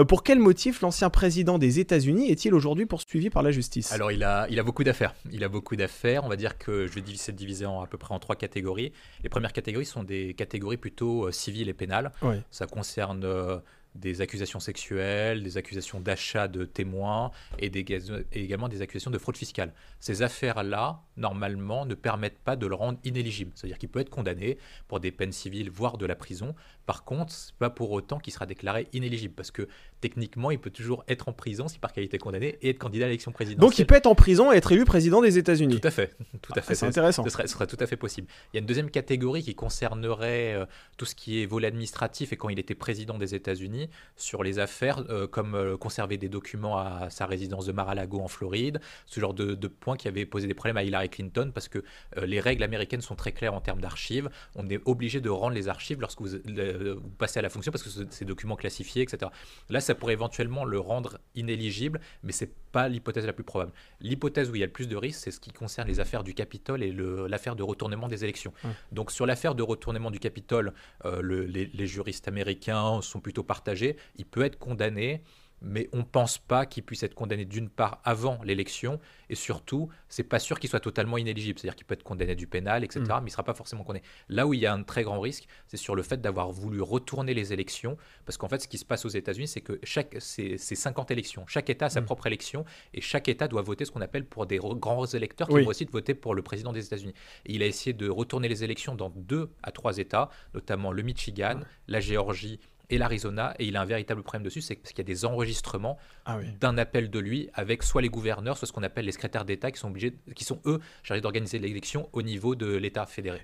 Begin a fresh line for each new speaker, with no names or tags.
Euh, pour quel motif l'ancien président des États-Unis est-il aujourd'hui poursuivi par la justice Alors, il a, il a beaucoup d'affaires. Il a beaucoup d'affaires. On va dire que je vais diviser, diviser en, à peu près en trois catégories. Les premières catégories sont des catégories plutôt euh, civiles et pénales. Ça concerne euh, des accusations sexuelles, des accusations d'achat de témoins et, des, également des accusations de fraude fiscale. Ces affaires-là, normalement, ne permettent pas de le rendre inéligible. C'est-à-dire qu'il peut être condamné pour des peines civiles, voire de la prison. Par contre, ce n'est pas pour autant qu'il sera déclaré inéligible, parce que techniquement, il peut toujours être en prison si par qualité condamné et être candidat à l'élection présidentielle. Donc il peut être en prison et être élu président des États-Unis. Tout à fait, tout à ah, fait. c'est intéressant. Ce serait, tout à fait possible. Il y a une deuxième catégorie qui concernerait euh, tout ce qui est vol administratif et quand il était président des États-Unis sur les affaires euh, comme euh, conserver des documents à sa résidence de Mar-a-Lago en Floride, ce genre de, de, points qui avait posé des problèmes à Hillary Clinton parce que euh, les règles américaines sont très claires en termes d'archives. On est obligé de rendre les archives lorsque vous, passez à la fonction parce que c'est ces documents classifiés, etc. Là, ça pourrait éventuellement le rendre inéligible, mais c'est pas l'hypothèse la plus probable. L'hypothèse où il y a le plus de risques, c'est ce qui concerne les affaires du Capitole et l'affaire de retournement des élections. Mmh. Donc sur l'affaire de retournement du Capitole, les, les, juristes américains sont plutôt partagés il peut être condamné, mais on ne pense pas qu'il puisse être condamné d'une part avant l'élection, et surtout, c'est pas sûr qu'il soit totalement inéligible, c'est-à-dire qu'il peut être condamné du pénal, etc., mm. mais il ne sera pas forcément condamné. Là où il y a un très grand risque, c'est sur le fait d'avoir voulu retourner les élections, parce qu'en fait, ce qui se passe aux États-Unis, c'est que chaque, c'est, 50 élections, chaque État a sa mm. propre élection, et chaque État doit voter ce qu'on appelle pour des grands électeurs qui oui. vont aussi voter pour le président des États-Unis. il a essayé de retourner les élections dans deux à trois États, notamment le Michigan, la Géorgie et l'Arizona, et il a un véritable problème dessus, c'est parce qu'il y a des enregistrements ah d'un appel de lui avec soit les gouverneurs, soit ce qu'on appelle les secrétaires d'État sont obligés, qui sont eux chargés d'organiser l'élection au niveau de l'État fédéré.